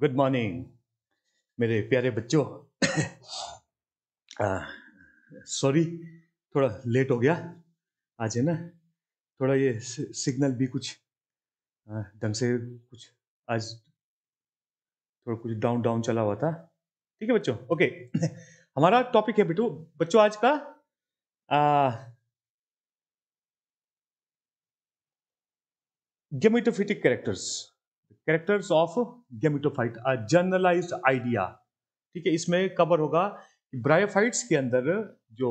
Good morning मेरे प्यारे बच्चों सॉरी थोड़ा लेट हो गया आज है ना थोड़ा ये सिग्नल भी कुछ ढंग से कुछ आज थोड़ा कुछ डाउन डाउन चला हुआ था ठीक है बच्चों ओके हमारा टॉपिक है बिटू बच्चों आज का gametophytic characters characters of gametophyte a generalised idea ठीक है इसमें कवर होगा कि ब्रायोफाइट्स के अंदर जो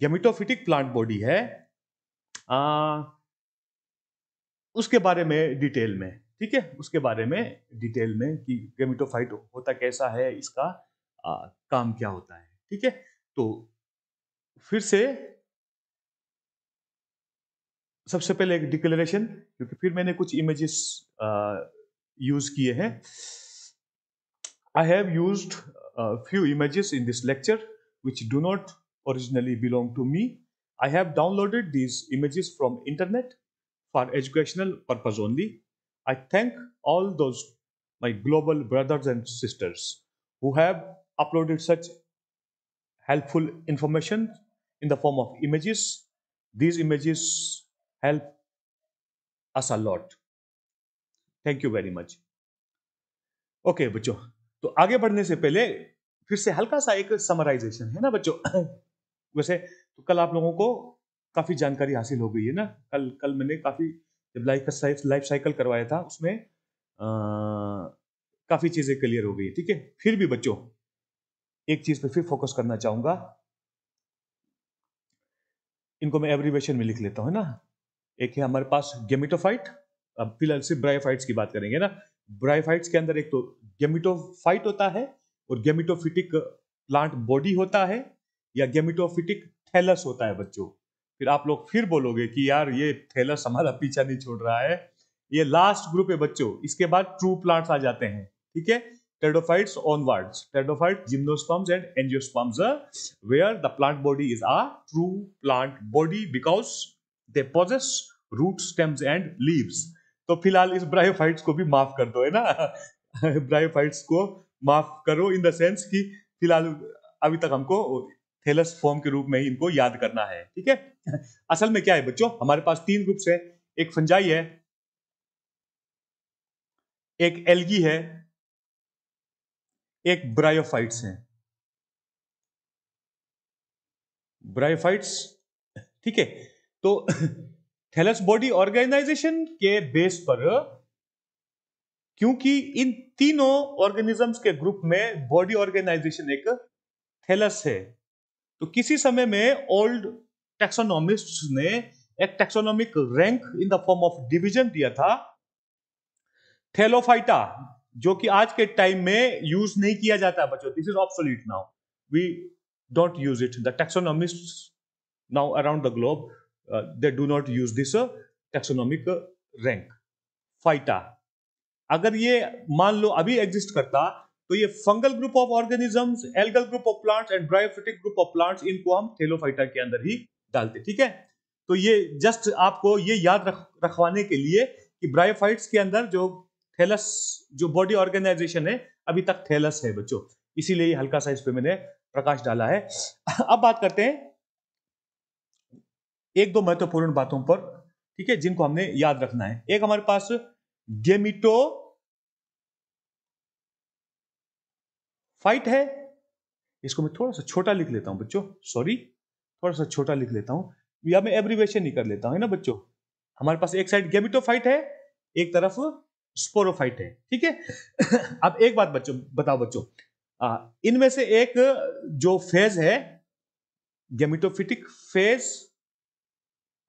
गेमिटोफिटिक प्लांट बॉडी है आ, उसके बारे में डिटेल में ठीक है उसके बारे में डिटेल में कि गेमिटोफाइट होता कैसा है इसका आ, काम क्या होता है ठीक है तो फिर से सबसे पहले एक डिक्लेरेशन क्योंकि फिर मैंने कुछ इमेजेस यूज किए हैं I have few images in this lecture which do not originally belong to me. I have downloaded these images from internet for educational purpose only. I thank all those my global brothers and sisters who have uploaded such helpful information in the form of images. These images help us a lot thank you very much okay bachcho तो आगे बढ़ने से पहले फिर से हल्का सा एक समराइजेशन है ना बच्चों वैसे तो कल आप लोगों को काफी जानकारी हासिल हो गई है ना कल कल मैंने काफी जब लाइफ का लाइफ साइकिल करवाया था उसमें आ, काफी चीजें क्लियर हो गई ठीक है फिर भी बच्चों एक चीज पे फिर फोकस करना चाहूंगा इनको मैं एवरीवेशन में लिख लेता हूं है ना एक है हमारे पास गेमिटोफाइट अब फिलहाल सिर्फ ब्राइफाइट्स की बात करेंगे ना ब्राइफाइट्स के अंदर एक तो गेमिटोफाइट होता है और गेमिटोफिटिक प्लांट बॉडी होता है या गेमिटोफिटिक थैलस होता है बच्चों फिर आप लोग फिर बोलोगे कि यार ये थैलस हमारा पीछा नहीं छोड़ रहा है ये लास्ट ग्रुप है बच्चों इसके बाद ट्रू प्लांट्स आ जाते हैं ठीक है pteridophytes onwards Pteridophytes, gymnosperms, and angiosperms where the plant body is is true plant body because they they root stems and leaves तो फिलहाल इस ब्रायोफाइट्स को भी माफ कर दो है ना ब्रायोफाइट्स को माफ करो इन द सेंस कि फिलहाल अभी तक हमको थेलस फॉर्म के रूप में ही इनको याद करना है ठीक है असल में क्या है बच्चों हमारे पास तीन ग्रुप्स है एक फंजाई है एक एलगी है एक ब्रायोफाइट्स है ब्रायोफाइट्स ठीक है तो थैलस बॉडी ऑर्गेनाइजेशन के बेस पर क्योंकि इन तीनों ऑर्गेनिजम्स के ग्रुप में बॉडी ऑर्गेनाइजेशन एक थैलस है तो किसी समय में ओल्ड टेक्सोनॉमिस्ट ने एक taxonomic rank in the form of division दिया था थेलोफाइटा जो कि आज के टाइम में यूज नहीं किया जाता बच्चों this is obsolete now we don't use it the taxonomist now around the globe they do not use this taxonomic rank phyta अगर ये मान लो अभी एग्जिस्ट करता तो ये fungal group of organisms algal group of plants and bryophytic group of plants इनको हम थेलोफाइटा के अंदर ही डालते ठीक है तो ये जस्ट आपको ये याद रख, रखवाने के लिए कि ब्रायोफाइट्स के अंदर जो थेलस जो बॉडी ऑर्गेनाइजेशन है अभी तक थेलस है बच्चों इसीलिए हल्का सा इस पे मैंने प्रकाश डाला है अब बात करते हैं एक दो महत्वपूर्ण बातों पर ठीक है जिनको हमने याद रखना है एक हमारे पास गेमिटो फाइट है इसको मैं थोड़ा सा छोटा लिख लेता हूं बच्चों सॉरी थोड़ा सा छोटा लिख लेता हूं या मैं एब्रीवेशन ही कर लेता हूं है ना बच्चों हमारे पास एक साइड गेमिटो फाइट है एक तरफ स्पोरोफाइट है ठीक है अब एक बात बच्चों बताओ बच्चों इनमें से एक जो फेज है गेमिटोफिटिक फेज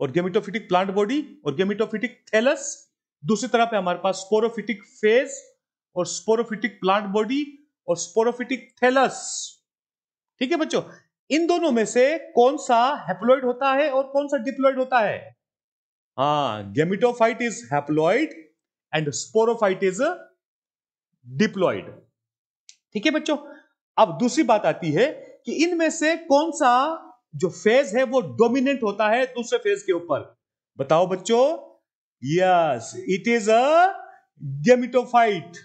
और गेमिटोफिटिक प्लांट बॉडी और गेमिटोफिटिक थैलस दूसरी तरफ है हमारे पास स्पोरोफिटिक फेज और स्पोरोफिटिक प्लांट बॉडी और स्पोरोफिटिक थैलस ठीक है बच्चों इन दोनों में से कौन सा हैप्लोइड होता है और कौन सा डिप्लोइड होता है हाँ gametophyte is haploid and sporophyte is diploid ठीक है बच्चों अब दूसरी बात आती है कि इनमें से कौन सा जो फेज है वो डोमिनेंट होता है दूसरे फेज के ऊपर बताओ बच्चों yes it is a gametophyte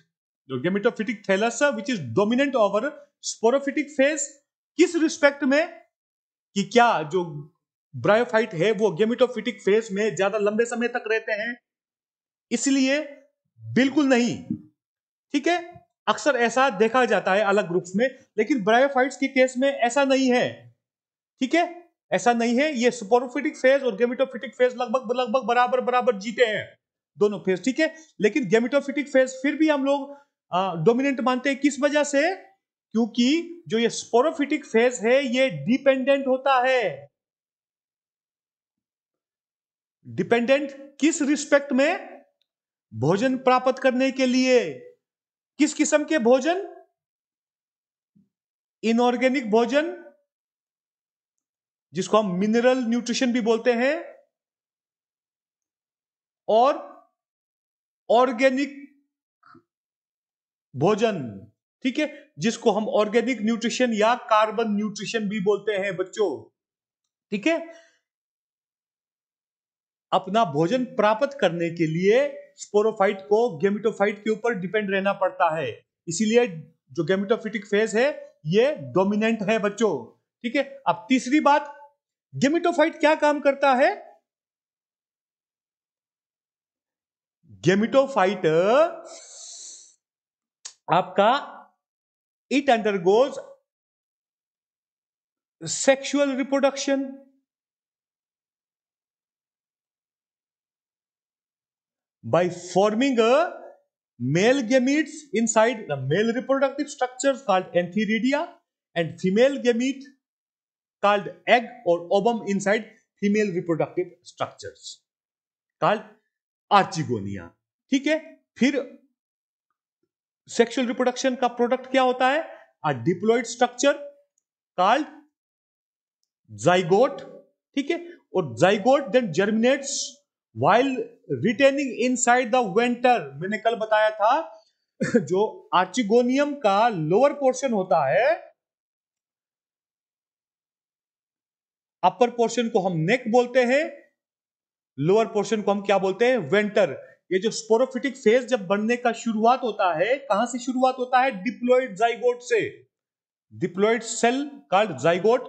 जो गेमिटोफिटिक थैलस है which is dominant over sporophytic phase किस रिस्पेक्ट में कि क्या जो ब्रायोफाइट है वो गेमिटोफिटिक फेज में ज्यादा लंबे समय तक रहते हैं इसलिए बिल्कुल नहीं ठीक है अक्सर ऐसा देखा जाता है अलग ग्रुप्स में लेकिन ब्रायोफाइट्स के केस में ऐसा नहीं है ठीक है ऐसा नहीं है ये सुपोरोफिटिक फेज और गेमिटोफिटिक फेज लगभग लगभग बराबर बराबर जीते हैं दोनों फेज ठीक है लेकिन गेमिटोफिटिक फेज फिर भी हम लोग डोमिनेंट मानते हैं किस वजह से क्योंकि जो ये स्पोरोफिटिक फेज है ये डिपेंडेंट होता है डिपेंडेंट किस रिस्पेक्ट में भोजन प्राप्त करने के लिए किस किस्म के भोजन इनऑर्गेनिक भोजन जिसको हम मिनरल न्यूट्रिशन भी बोलते हैं और ऑर्गेनिक भोजन ठीक है जिसको हम ऑर्गेनिक न्यूट्रिशन या कार्बन न्यूट्रिशन भी बोलते हैं बच्चों ठीक है अपना भोजन प्राप्त करने के लिए स्पोरोफाइट को गेमिटोफाइट के ऊपर डिपेंड रहना पड़ता है इसीलिए जो गेमिटोफिटिक फेज है ये डोमिनेंट है बच्चों ठीक है अब तीसरी बात गेमिटोफाइट क्या काम करता है गेमिटोफाइट आपका it undergoes sexual reproduction by forming a male gametes inside the male reproductive structures called antheridia and female gamete called egg or ovum inside female reproductive structures called archegonia ठीक है फिर sexual reproduction का product क्या होता है a diploid structure called zygote ठीक है और zygote then germinates while retaining inside the venter मैंने कल बताया था जो आर्चिगोनियम का लोअर पोर्शन होता है अपर पोर्शन को हम नेक बोलते हैं लोअर पोर्शन को हम क्या बोलते हैं वेंटर ये जो स्पोरोफिटिक फेज जब बनने का शुरुआत होता है कहां से शुरुआत होता है डिप्लोइड जाइगोट से diploid cell called zygote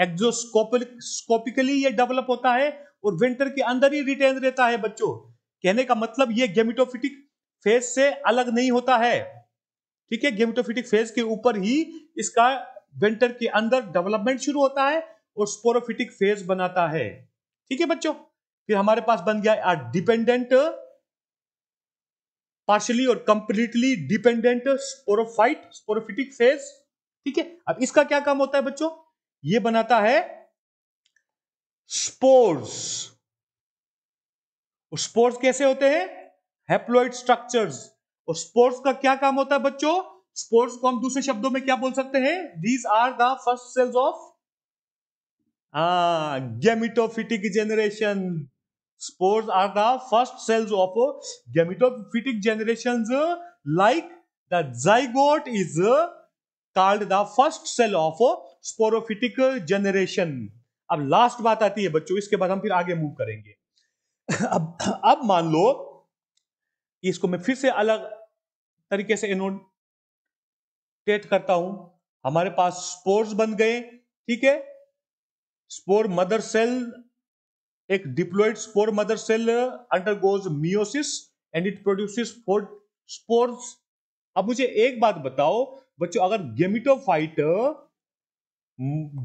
exoscopically ये डेवलप होता है और वेंटर के अंदर ही रिटेन रहता है बच्चों कहने का मतलब ये गेमिटोफिटिक फेज से अलग नहीं होता है ठीक है गेमिटोफिटिक फेज के ऊपर ही इसका वेंटर के अंदर डेवलपमेंट शुरू होता है और स्पोरोफिटिक फेज बनाता है ठीक है बच्चों फिर हमारे पास बन गया आर डिपेंडेंट पार्शली और completely dependent sporophyte sporophytic phase ठीक है अब इसका क्या काम होता है बच्चों ये बनाता है स्पोर्स स्पोर्स कैसे होते हैं हेप्लॉइड स्ट्रक्चर्स और स्पोर्स का क्या काम होता है बच्चों स्पोर्स को हम दूसरे शब्दों में क्या बोल सकते हैं these are the first cells of gametophytic generation spores are the first cells of gametophytic generation like the zygote is called the first cell of sporophytic generation अब लास्ट बात आती है बच्चों इसके बाद हम फिर आगे मूव करेंगे अब अब मान लो इसको मैं फिर से अलग तरीके से इनोटेट करता हूं हमारे पास स्पोर्स बन गए ठीक है स्पोर मदर सेल एक diploid spore mother cell undergoes meiosis and it produces four spores अब मुझे एक बात बताओ बच्चों अगर गेमिटोफाइट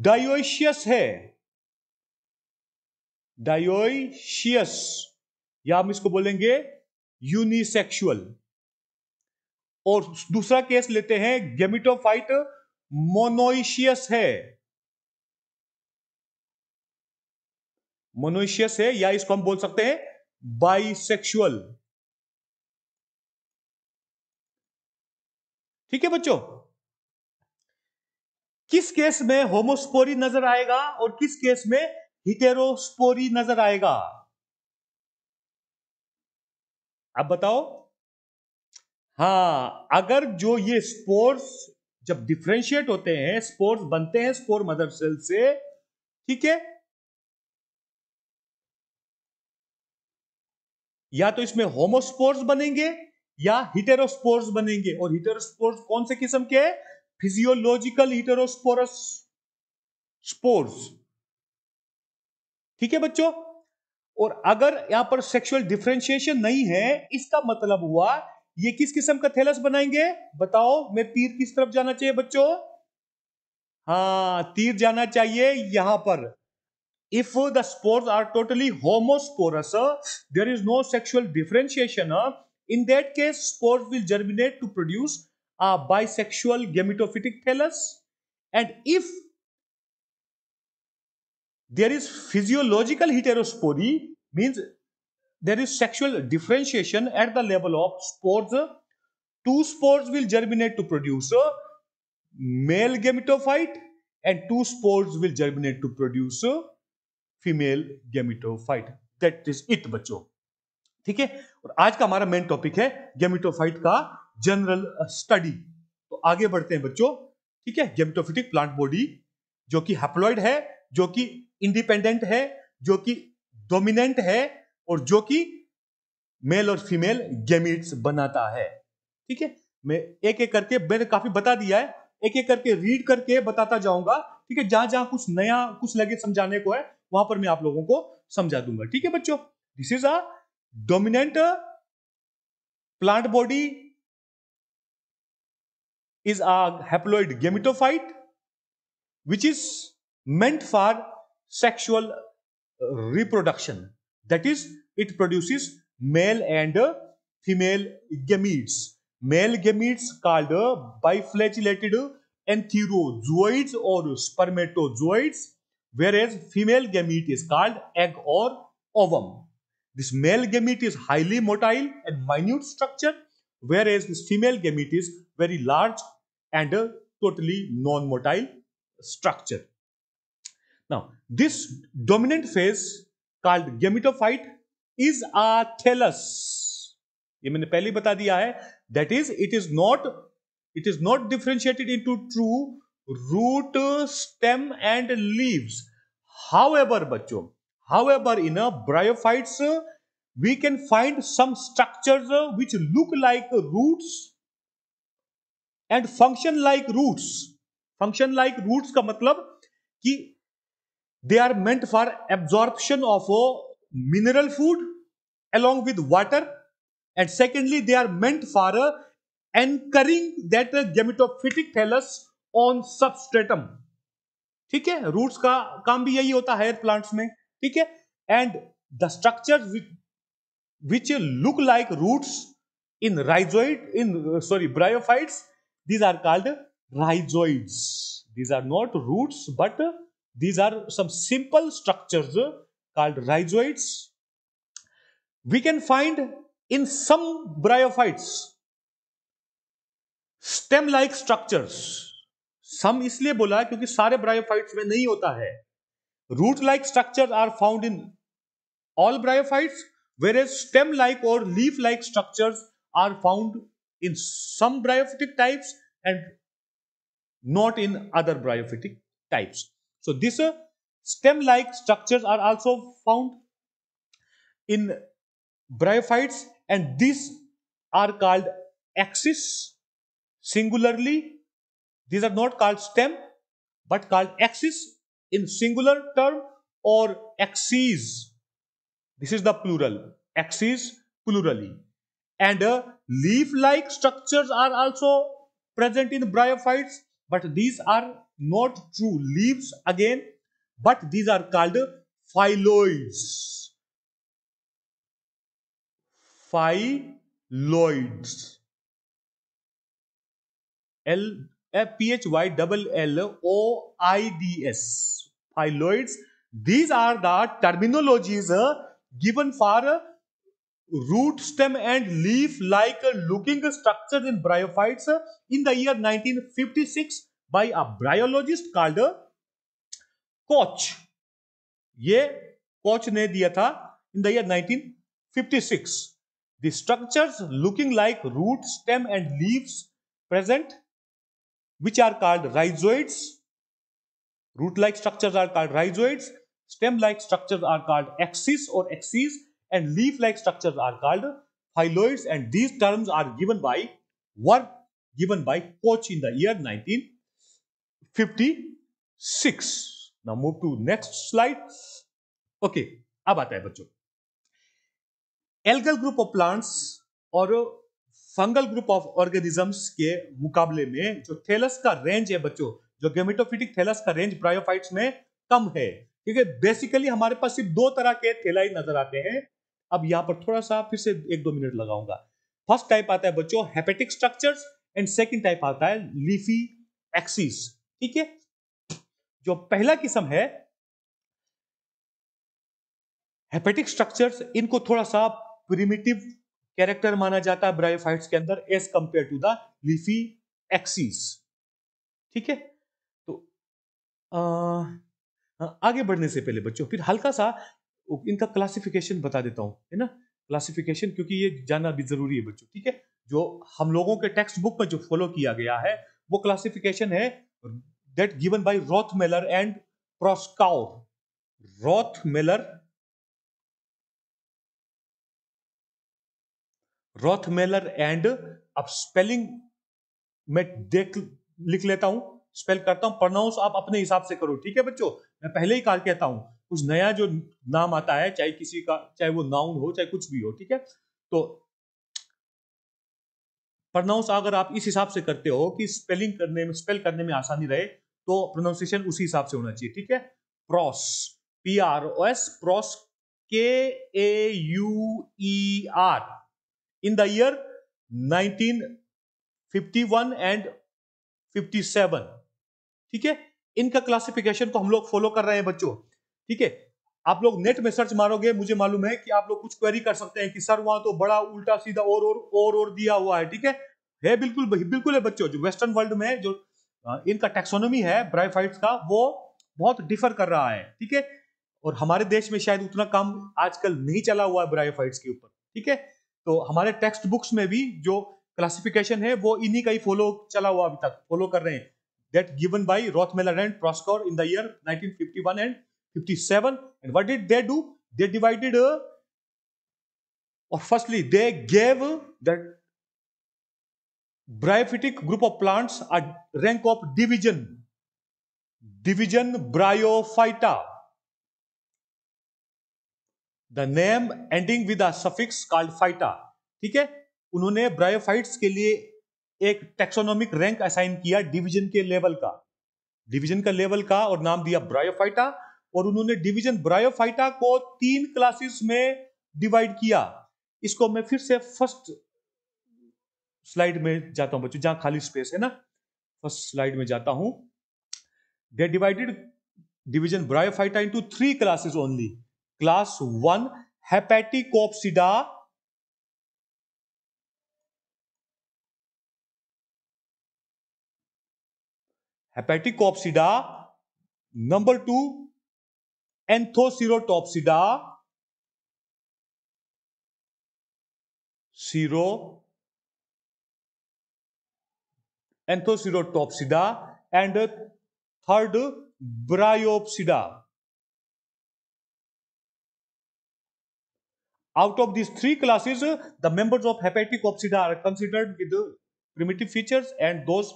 डायोशियस है डायोशियस या हम इसको बोलेंगे यूनिसेक्सुअल और दूसरा केस लेते हैं गेमिटोफाइट मोनोइशियस है मनुष्य से या इसको हम बोल सकते हैं बाइसेक्सुअल ठीक है बच्चों किस केस में होमोस्पोरी नजर आएगा और किस केस में हिटेरोस्पोरी नजर आएगा आप बताओ हाँ अगर जो ये स्पोर्स जब डिफ्रेंशिएट होते हैं स्पोर्स बनते हैं स्पोर मदर सेल से ठीक है या तो इसमें होमोस्पोर्स बनेंगे या हिटेरोस्पोर्स बनेंगे और हिटेरोस्पोर्स कौन से किस्म के फिजियोलॉजिकल हिटेरोस्पोरस स्पोर्स ठीक है बच्चों और अगर यहां पर सेक्सुअल डिफ्रेंशिएशन नहीं है इसका मतलब हुआ ये किस किस्म का थैलस बनाएंगे बताओ मैं तीर किस तरफ जाना चाहिए बच्चों हाँ तीर जाना चाहिए यहां पर if the spores are totally homosporous, uh, there is no sexual differentiation. Uh, in that case, spores will germinate to produce a bisexual gametophytic thallus. And if there is physiological heterospory, means there is sexual differentiation at the level of spores. Uh, two spores will germinate to produce a male gametophyte and two spores will germinate to produce a female gametophyte that is it बच्चों ठीक है और आज का हमारा main topic है gametophyte का general study uh, तो आगे बढ़ते हैं बच्चों ठीक है गेमिटोफिटिक प्लांट बॉडी जो कि हेप्लॉइड है जो कि इंडिपेंडेंट है जो कि डोमिनेंट है और जो कि मेल और फीमेल गेमिट्स बनाता है ठीक है मैं एक एक करके मैंने काफी बता दिया है एक एक करके रीड करके बताता जाऊंगा ठीक है जहां जहां कुछ नया कुछ लगे समझाने को है वहां पर मैं आप लोगों को समझा दूंगा ठीक है बच्चों this is a dominant plant body is a haploid gametophyte which is meant for sexual reproduction that is it produces male and female gametes male gametes called biflagellated antherozoids और spermatozoids whereas female gamete is called egg or ovum. This male gamete is highly motile and minute structure, whereas this female gamete is very large and a totally non-motile structure. Now, this dominant phase called gametophyte is a thallus. ये मैंने पहले बता दिया है. That is, it is not, it is not differentiated into true root stem and leaves however bachcho however in a bryophytes we can find some structures which look like roots and function like roots. Function like roots का मतलब कि they are meant for absorption of mineral food along with water and secondly they are meant for uh, anchoring that uh, gametophytic thallus on substratum ठीक है roots का काम भी यही होता है हायर प्लांट्स में ठीक है and the structure which look like roots in rhizoid in sorry bryophytes these are called rhizoids these are not roots but these are some simple structures called rhizoids we can find in some bryophytes stem like structures some इसलिए बोला है क्योंकि सारे bryophyte में नहीं होता है root like structure are found in all bryophytes whereas stem like और leaf like structure are found in some bryophytic types and not in other bryophytic types so this stem like structure are also found in bryophytes and this are called axis singularly These are not called stem, but called axis in singular term or axes. This is the plural, axes plurally. And uh, leaf-like structures are also present in bryophytes, but these are not true leaves again, but these are called phylloids. Phylloids. L P H Y double L O I D S. Phylloids. These are the terminologies uh, given for uh, root stem and leaf like uh, looking structures in bryophytes in the year 1956 by a bryologist called Koch. Ye Koch ne diya tha in the year 1956 The structures looking like root, stem, and leaves present which are called rhizoids. Root-like structures are called rhizoids. Stem-like structures are called axes or axes. And leaf-like structures are called phylloids. And these terms are given by were given by Koch in the year 1956. Now move to next slide. Okay, अब आता है बच्चों algal group of fungal group of organisms के मुकाबले में जो Thales का range है बच्चों जो गेमिटोफिटिक थेलस का रेंज ब्रायोफाइट्स में कम है क्योंकि बेसिकली हमारे पास सिर्फ दो तरह के थेलाई नजर आते हैं अब यहाँ पर थोड़ा सा फिर से एक दो मिनट लगाऊंगा फर्स्ट टाइप आता है बच्चों hepatic structures and second type आता है लीफी एक्सिस ठीक है जो पहला किस्म है हेपेटिक स्ट्रक्चर्स इनको थोड़ा सा प्रिमिटिव कैरेक्टर माना जाता है ब्रायोफाइट्स के अंदर as compare to the leafy axes ठीक है तो आ, आगे बढ़ने से पहले बच्चों फिर हल्का सा इनका क्लासिफिकेशन बता देता हूं है ना क्लासिफिकेशन क्योंकि ये जानना भी जरूरी है बच्चों ठीक है जो हम लोगों के टेक्स्ट बुक में जो फॉलो किया गया है वो क्लासिफिकेशन है that given by Rothmaler and Proskauer Rothmaler Rothmaler and अब स्पेलिंग मैं देख लिख लेता हूं स्पेल करता हूं प्रोनाउंस आप अपने हिसाब से करो ठीक है बच्चों मैं पहले ही कहा कहता हूं कुछ नया जो नाम आता है चाहे किसी का चाहे वो नाउन हो चाहे कुछ भी हो ठीक है तो प्रोनाउंस अगर आप इस हिसाब से करते हो कि स्पेलिंग करने में स्पेल करने में आसानी रहे तो प्रोनाउंसिएशन उसी हिसाब से होना चाहिए ठीक है Pros P R O S Pros K A U E R in the year 1951 and 57 ठीक है इनका क्लासिफिकेशन को तो हम लोग फॉलो कर रहे हैं बच्चों ठीक है आप लोग नेट में सर्च मारोगे मुझे मालूम है कि आप लोग कुछ क्वेरी कर सकते हैं कि सर वहां तो बड़ा उल्टा सीधा और और और और दिया हुआ है ठीक है है बिल्कुल बिल्कुल है बच्चों जो वेस्टर्न वर्ल्ड में जो इनका टेक्सोनोमी है ब्राइफाइट्स का वो बहुत डिफर कर रहा है ठीक है और हमारे देश में शायद उतना काम आजकल नहीं चला हुआ है ब्रायोफाइट्स के ऊपर ठीक है तो हमारे टेक्स्ट बुक्स में भी जो क्लासिफिकेशन है वो इन्हीं का ही फॉलो चला हुआ अभी तक फॉलो कर रहे हैं that given by Rothmaler and Proskauer in the year 1951 and 57 and what did they do they divided और firstly they gave that bryophytic group of plants a rank of division division Bryophyta the name ending with suffix called phyta ठीक है उन्होंने bryophytes के लिए एक taxonomic rank assign किया division के level का डिवीजन का लेवल का और नाम दिया ब्रायोफाइटा और उन्होंने डिवीजन ब्रायोफाइटा को तीन क्लासेस में डिवाइड किया इसको मैं फिर से फर्स्ट स्लाइड में जाता हूं बच्चों जहां खाली स्पेस है ना फर्स्ट स्लाइड में जाता हूं they divided division Bryophyta into three classes only class one Hepaticopsida Hepaticopsida number two Anthocerotopsida cero Anthocerotopsida and third Bryopsida Out of these three classes, the members of hepatic opsida are considered with the primitive features and those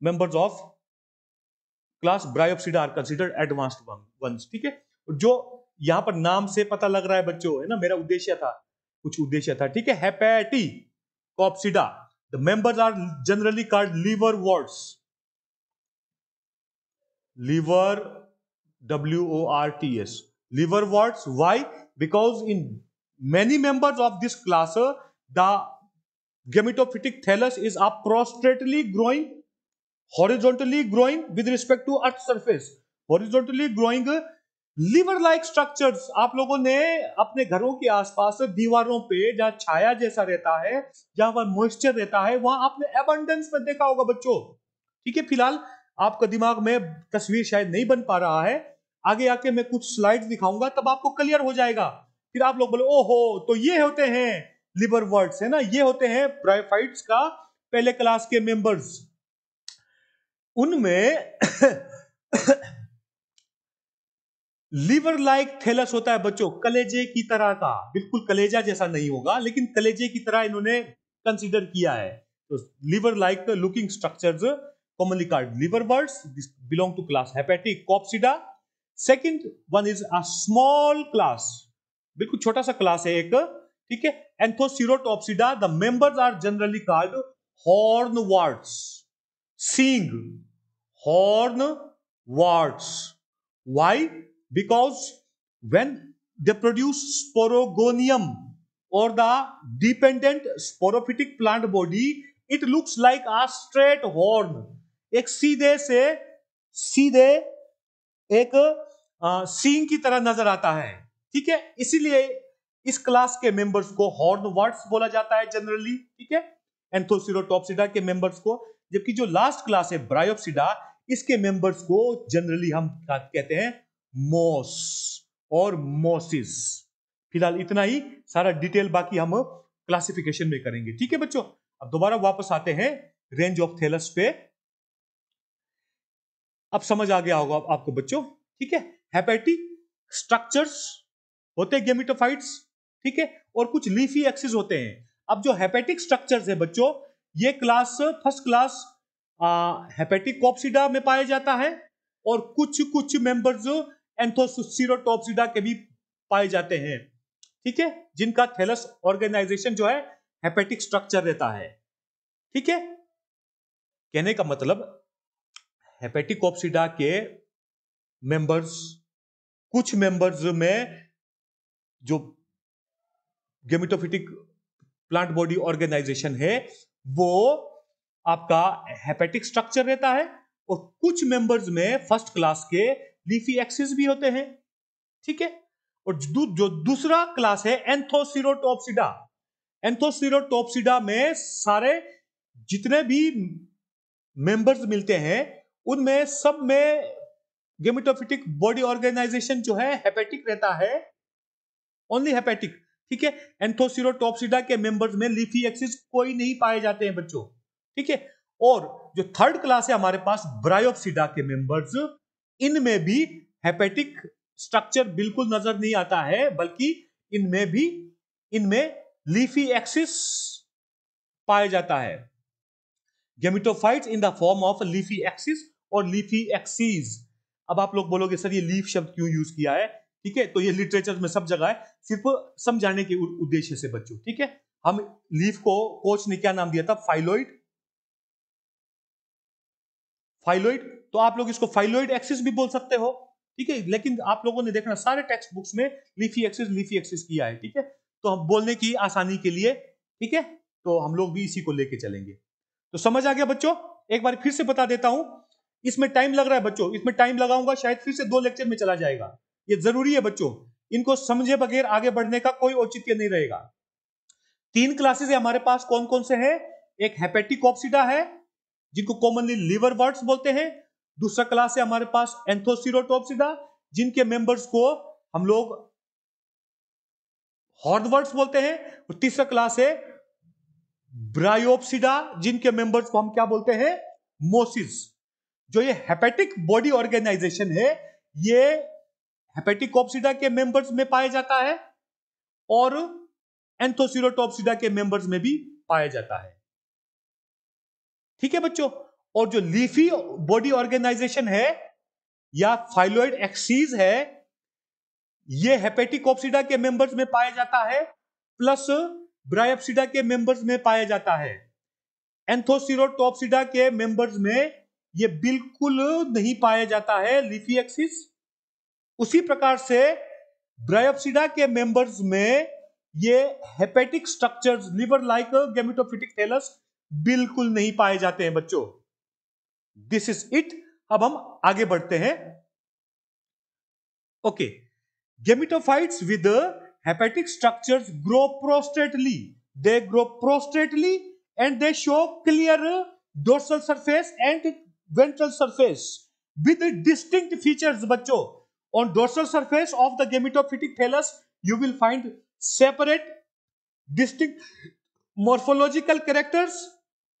members of class bryopsida are considered advanced ones. theek hai jo yahan par naam se pata lag raha hai bachcho hai na mera uddeshya tha kuch uddeshya tha theek hai hepatic opsida the members are generally called liver worts liver W O R T S. Liver warts. Why? Because in many members of this class uh, the gametophytic thallus is a prostately growing horizontally growing with respect to earth surface horizontally growing liver like structures आप लोगों ने अपने घरों के आसपास uh, दीवारों पे जहाँ छाया जैसा रहता है जहां पर मॉइस्चर रहता है वहां आपने एबंडेंस में देखा होगा बच्चों ठीक है फिलहाल आपका दिमाग में तस्वीर शायद नहीं बन पा रहा है आगे आके मैं कुछ स्लाइड दिखाऊंगा तब आपको क्लियर हो जाएगा फिर आप लोग बोले ओहो तो ये होते हैं लिबर वर्ड्स है ना ये होते हैं ब्राइफाइट्स का पहले क्लास के मेंबर्स उनमें लिवर लाइक थैलस होता है बच्चों कलेजे की तरह का बिल्कुल कलेजा जैसा नहीं होगा लेकिन कलेजे की तरह इन्होंने कंसीडर किया है तो liver like looking structures commonly called liverworts belong to class Hepaticopsida second one is a small class बिल्कुल छोटा सा क्लास है एक ठीक है Anthocerotopsida the members are generally called hornworts सींग hornworts why because when they produce sporogonium और the dependent sporophytic plant body it looks like a straight horn एक सीधे से सीधे एक सींग की तरह नजर आता है ठीक है इसीलिए इस क्लास के मेंबर्स को हॉर्न वर्ड्स बोला जाता है जनरली ठीक है एंथोसिरोटॉपसिडा के मेंबर्स को जबकि जो लास्ट क्लास है ब्रायोप्सिडा इसके मेंबर्स को जनरली हम कहते हैं मोस और मोसिस फिलहाल इतना ही सारा डिटेल बाकी हम क्लासिफिकेशन में करेंगे ठीक है बच्चों अब दोबारा वापस आते हैं रेंज ऑफ थेलस पे अब समझ आ गया होगा आपको बच्चों ठीक है हेपेटिक स्ट्रक्चर्स होते हैं गेमिटोफाइट्स ठीक है और कुछ लीफी एक्सिस होते हैं अब जो हेपेटिक स्ट्रक्चर्स है बच्चों ये class first class Hepaticopsida में पाया जाता है और कुछ कुछ मेंबर्स एंथोसिरोटॉप्सिडा के भी पाए जाते हैं ठीक है जिनका थैलस ऑर्गेनाइजेशन जो है हेपेटिक स्ट्रक्चर रहता है ठीक है कहने का मतलब हेपेटिक ऑप्सिडा के मेंबर्स कुछ मेंबर्स में जो गेमिटोफिटिक प्लांट बॉडी ऑर्गेनाइजेशन है वो आपका हेपेटिक स्ट्रक्चर रहता है और कुछ मेंबर्स में फर्स्ट क्लास के लीफी एक्सिस भी होते हैं ठीक है और जो दूसरा क्लास है एंथोसिरोटोप्सिडा एंथोसिरोटोप्सिडा में सारे जितने भी मेंबर्स मिलते हैं उनमें सब में गेमिटोफिटिक बॉडी ऑर्गेनाइजेशन जो है हेपेटिक रहता है ओनली हेपेटिक ठीक है एंथोसिरोटॉपसीडा के मेंबर्स में लीफी एक्सिस कोई नहीं पाए जाते हैं बच्चों ठीक है और जो थर्ड क्लास है हमारे पास ब्रायोप्सिडा के मेंबर्स इनमें भी हेपेटिक स्ट्रक्चर बिल्कुल नजर नहीं आता है बल्कि इनमें भी इनमें लीफी एक्सिस पाया जाता है gametophytes in the form of leafy axis और लीफी एक्सीज अब आप लोग बोलोगे सर ये लीफ शब्द क्यों यूज किया है ठीक है तो ये लिटरेचर में सब जगह है सिर्फ समझाने के उद्देश्य से बच्चों ठीक है हम लीफ को कोच ने क्या नाम दिया था फाइलोइड फाइलोइड तो आप लोग इसको फाइलोइड एक्सिस भी बोल सकते हो ठीक है लेकिन आप लोगों ने देखना सारे टेक्स्ट बुक्स में लीफी एक्सिस लीफी एक्सिस किया है ठीक है तो हम बोलने की आसानी के लिए ठीक है तो हम लोग भी इसी को लेके चलेंगे तो समझ आ गया बच्चों एक बार फिर से बता देता हूं इसमें टाइम लग रहा है बच्चों इसमें टाइम लगाऊंगा शायद फिर से दो लेक्चर में चला जाएगा ये जरूरी है बच्चों इनको समझे बगैर आगे बढ़ने का कोई औचित्य नहीं रहेगा तीन क्लासेस हमारे पास कौन कौन से हैं एक हेपेटिक है जिनको कॉमनली लिवर वर्ड्स बोलते हैं दूसरा क्लास है हमारे पास एंथोसीरोटोप्सिडा जिनके मेंबर्स को हम लोग हॉर्डवर्ड्स बोलते हैं और तीसरा क्लास है ब्रायोप्सिडा जिनके मेंबर्स को हम क्या बोलते हैं मोसिस जो ये हेपेटिक बॉडी ऑर्गेनाइजेशन है ये हेपेटिकॉप्सिडा के मेंबर्स में पाया जाता है और एंथोसिरोटॉप्सिडा के मेंबर्स में भी पाया जाता है ठीक है बच्चों और जो लीफी बॉडी ऑर्गेनाइजेशन है या फाइलोइड एक्सीज है ये हेपेटिकॉप्सिडा के मेंबर्स में पाया जाता है प्लस ब्रायोप्सिडा के मेंबर्स में पाया जाता है एंथोसिरोटॉप्सिडा के मेंबर्स में ये बिल्कुल नहीं पाया जाता है लीफी एक्सिस उसी प्रकार से ब्रायोप्सिडा के मेंबर्स में ये hepatic structures liver like gametophytic thallus बिल्कुल नहीं पाए जाते हैं बच्चों दिस इज इट अब हम आगे बढ़ते हैं okay gametophytes with hepatic structures grow prostrately they grow prostrately and they show clear dorsal surface and ventral surface with distinct features बच्चों On dorsal surface of the gametophytic thallus, you will find separate distinct morphological characters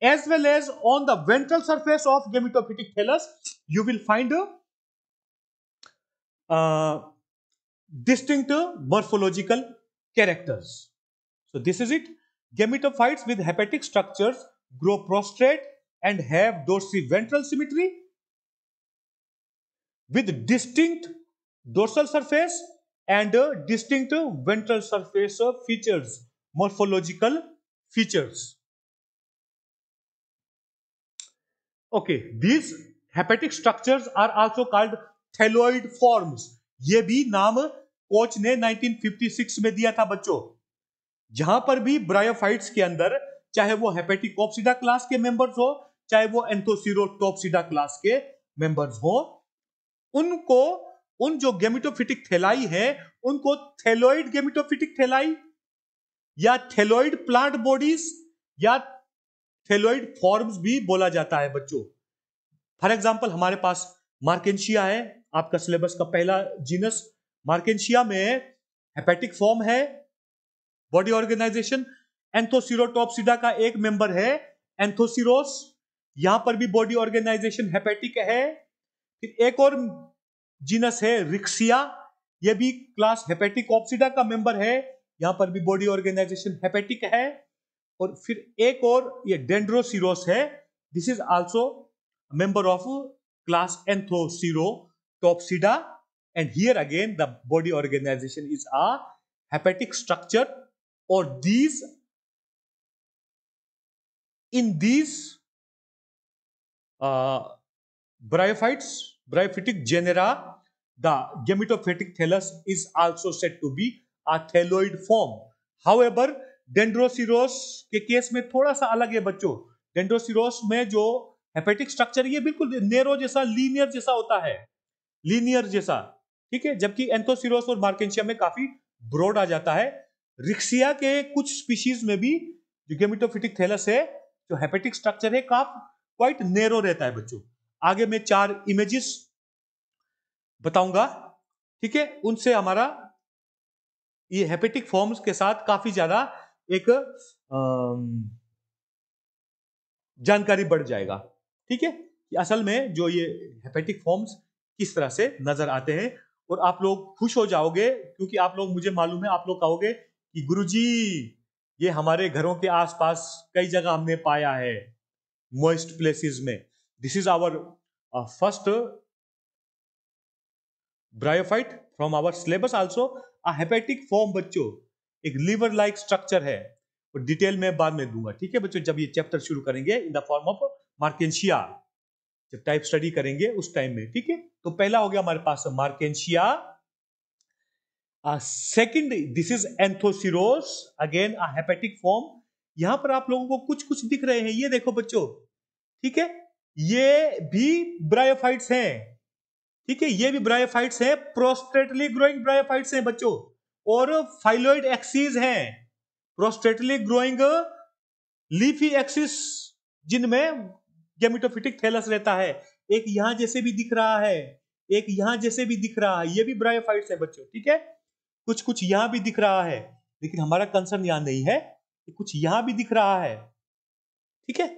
as well as on the ventral surface of gametophytic thallus you will find a uh, distinct morphological characters so this is it gametophytes with hepatic structures grow prostrate and have dorsiventral symmetry with distinct dorsal surface and distinct ventral surface features morphological features okay these hepatic structures are also called thyroid forms ये भी नाम coach ने 1956 में दिया था बच्चों जहां पर भी ब्रायोफाइट्स के अंदर चाहे वो हेपेटिकॉप्सिडा क्लास के मेंबर्स हो चाहे वो एंथोसीरोटॉप्सिडा क्लास के मेंबर्स हो उनको उन जो गेमिटोफिटिक थैलाई है उनको थैलोइड गेमिटोफिटिक थैलाई या थैलोइड प्लांट बॉडीज या थैलोइड फॉर्म्स भी बोला जाता है बच्चों फॉर एग्जाम्पल हमारे पास मार्केंशिया है आपका सिलेबस का पहला जीनस मार्केंशिया में हेपेटिक फॉर्म है बॉडी ऑर्गेनाइजेशन एंथोसिरोटोपसिडा का एक मेंबर है एंथोसिरोस यहां पर भी बॉडी ऑर्गेनाइजेशन हेपेटिक है फिर एक और जीनस है रिक्सिया ये भी क्लास हेपेटिक ऑप्सीडा का मेंबर है यहां पर भी बॉडी ऑर्गेनाइजेशन हेपेटिक है और फिर एक और ये डेंड्रोसिरोस है this is also member of class Anthocerotopsida and here again the body organisation is a hepatic structure और these in these bryophytes bryophytic genera The gametophytic thallus is also said to be a thalloid form. However, Dendroceros के case में थोड़ा सा अलग है बच्चों डेंड्रोसिरोस में जो हेपेटिक स्ट्रक्चर ये बिल्कुल नेरो जैसा लीनियर जैसा होता है लीनियर जैसा ठीक है जबकि एंथोसिरोस और मार्केशिया में काफी ब्रॉड आ जाता है रिक्सिया के कुछ स्पीशीज में भी जो गेमिटोफिटिक थैलस है जो हेपेटिक स्ट्रक्चर है काफ क्वाइट नेरो रहता है बच्चों आगे मैं चार इमेजेस बताऊंगा ठीक है उनसे हमारा ये हेपेटिक फॉर्म्स के साथ काफी ज्यादा एक जानकारी बढ़ जाएगा ठीक है असल में जो ये हेपेटिक फॉर्म्स किस तरह से नजर आते हैं और आप लोग खुश हो जाओगे क्योंकि आप लोग मुझे मालूम है आप लोग कहोगे कि गुरुजी ये हमारे घरों के आसपास कई जगह हमने पाया है मोइस्ट प्लेसेस में this is our first bryophyte from our syllabus also hepatic form बच्चों एक लीवर लाइक स्ट्रक्चर है और डिटेल में बाद में दूंगा ठीक है बच्चों जब ये चैप्टर शुरू करेंगे इन द फॉर्म ऑफ मार्केशिया जब टाइप स्टडी करेंगे उस टाइम में ठीक है तो पहला हो गया हमारे पास मार्केशिया second this is Anthoceros again hepatic form यहां पर आप लोगों को कुछ कुछ दिख रहे हैं ये देखो बच्चों ठीक है ये भी ब्रायोफाइट्स हैं ठीक है ये भी ब्रायोफाइट्स हैं प्रोस्टेटली ग्रोइंग ब्रायोफाइट्स हैं बच्चों और फाइलोइड एक्सीज हैं प्रोस्टेटली ग्रोइंग लीफी एक्सिस जिनमें गेमिटोफिटिक थैलस रहता है एक यहां जैसे भी दिख रहा है एक यहां जैसे भी दिख रहा है ये भी ब्रायोफाइट्स है बच्चों ठीक है कुछ कुछ यहां भी दिख रहा है लेकिन हमारा कंसर्न यहां नहीं है कि कुछ यहां भी दिख रहा है ठीक है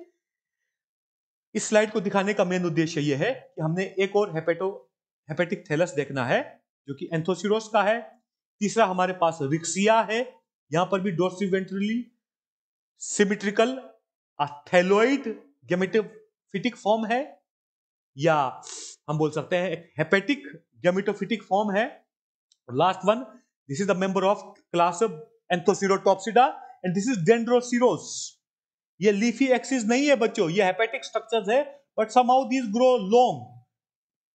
इस स्लाइड को दिखाने का मेन उद्देश्य यह है कि हमने एक और हेपेटो हेपेटिक थैलस देखना है जो कि एंथोसिरोस का है तीसरा हमारे पास रिक्सिया है यहां पर भी dorsiventrally symmetrical thalloid gametophytic form है या हम बोल सकते हैं हेपेटिक गेमिटोफिटिक फॉर्म है last one this is the member of class Anthocerotopsida and this is Dendroceros ये लीफी एक्सिस नहीं है बच्चों ये हेपेटिक स्ट्रक्चर्स है but somehow these grow long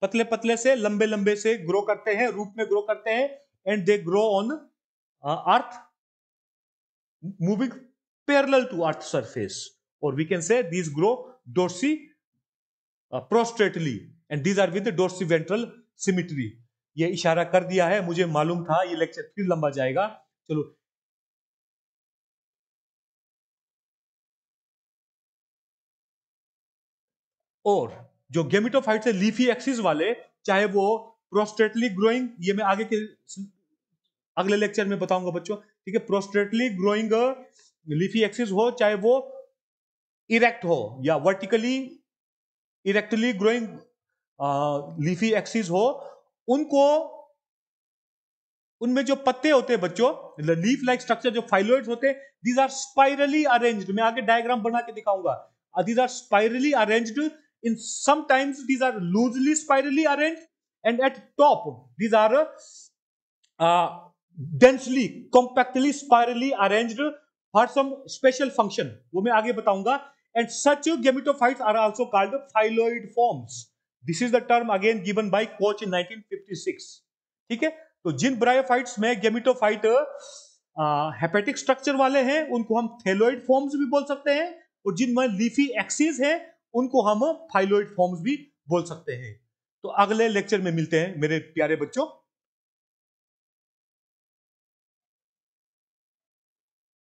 पतले पतले से लंबे लंबे से ग्रो करते हैं रूप में ग्रो करते हैं and they grow on earth moving parallel to earth surface और we can say these grow dorsi prostrately and these are with dorsi ventral symmetry ये इशारा कर दिया है मुझे मालूम था ये लेक्चर फिर लंबा जाएगा चलो और जो गेमिटोफाइट से लीफी एक्सिस वाले चाहे वो प्रोस्टेटली ग्रोइंग ये मैं आगे के अगले लेक्चर में बताऊंगा बच्चों ठीक है प्रोस्टेटली ग्रोइंग लीफी एक्सिस हो चाहे वो इरेक्ट हो या vertically erectly growing leafy axis हो उनको उनमें जो पत्ते होते हैं बच्चों लीफ लाइक स्ट्रक्चर जो फाइलोइड होते हैं दीज आर स्पाइरली अरेंज्ड मैं आगे डायग्राम बना के दिखाऊंगा these are spirally arranged in sometimes these are loosely spirally arranged and at top these are uh, densely compactly spirally arranged for some special function wo main aage bataunga and such gametophytes are also called phylloid forms this is the term again given by koch in 1956 theek hai to jin bryophytes mein gametophyte hepatic uh, structure वाले हैं उनको हम thalloid forms भी बोल सकते हैं और जिनमें लीफी एक्सिस है उनको हम फाइलोइड फॉर्म्स भी बोल सकते हैं तो अगले लेक्चर में मिलते हैं मेरे प्यारे बच्चों